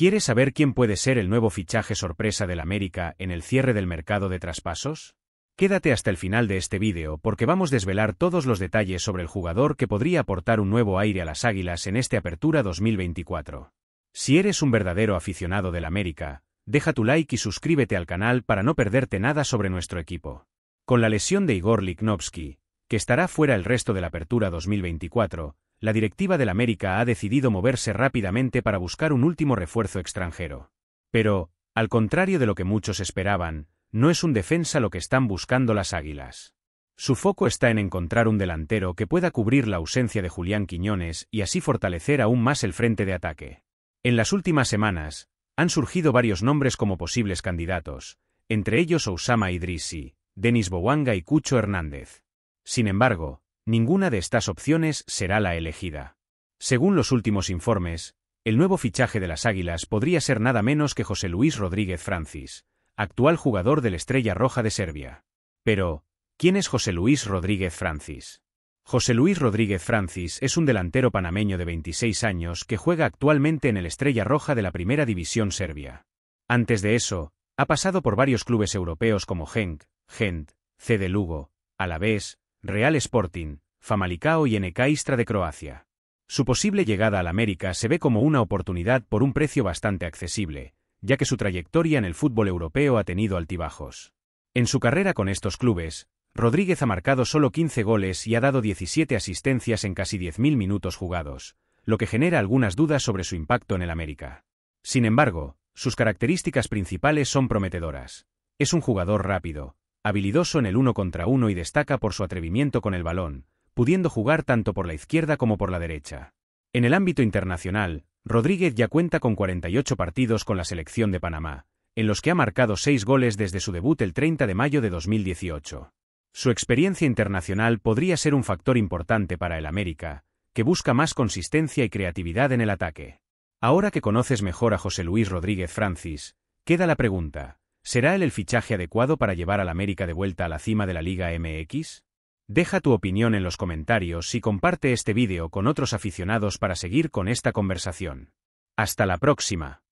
¿Quieres saber quién puede ser el nuevo fichaje sorpresa del América en el cierre del mercado de traspasos? Quédate hasta el final de este vídeo porque vamos a desvelar todos los detalles sobre el jugador que podría aportar un nuevo aire a las Águilas en esta Apertura 2024. Si eres un verdadero aficionado del América, deja tu like y suscríbete al canal para no perderte nada sobre nuestro equipo. Con la lesión de Igor Liknovsky, que estará fuera el resto de la Apertura 2024, la directiva del América ha decidido moverse rápidamente para buscar un último refuerzo extranjero. Pero, al contrario de lo que muchos esperaban, no es un defensa lo que están buscando las Águilas. Su foco está en encontrar un delantero que pueda cubrir la ausencia de Julián Quiñones y así fortalecer aún más el frente de ataque. En las últimas semanas, han surgido varios nombres como posibles candidatos, entre ellos Osama Idrisi, Denis Bowanga y Cucho Hernández. Sin embargo, ninguna de estas opciones será la elegida. Según los últimos informes, el nuevo fichaje de las Águilas podría ser nada menos que José Luis Rodríguez Francis, actual jugador del Estrella Roja de Serbia. Pero, ¿quién es José Luis Rodríguez Francis? José Luis Rodríguez Francis es un delantero panameño de 26 años que juega actualmente en el Estrella Roja de la Primera División Serbia. Antes de eso, ha pasado por varios clubes europeos como Genk, Gent, C Lugo, Alavés, Real Sporting, Famalicao y NK Istra de Croacia. Su posible llegada al América se ve como una oportunidad por un precio bastante accesible, ya que su trayectoria en el fútbol europeo ha tenido altibajos. En su carrera con estos clubes, Rodríguez ha marcado solo 15 goles y ha dado 17 asistencias en casi 10.000 minutos jugados, lo que genera algunas dudas sobre su impacto en el América. Sin embargo, sus características principales son prometedoras. Es un jugador rápido, habilidoso en el uno contra uno y destaca por su atrevimiento con el balón, pudiendo jugar tanto por la izquierda como por la derecha. En el ámbito internacional, Rodríguez ya cuenta con 48 partidos con la selección de Panamá, en los que ha marcado seis goles desde su debut el 30 de mayo de 2018. Su experiencia internacional podría ser un factor importante para el América, que busca más consistencia y creatividad en el ataque. Ahora que conoces mejor a José Luis Rodríguez Francis, queda la pregunta, ¿Será él el fichaje adecuado para llevar al América de vuelta a la cima de la Liga MX? Deja tu opinión en los comentarios y comparte este vídeo con otros aficionados para seguir con esta conversación. Hasta la próxima.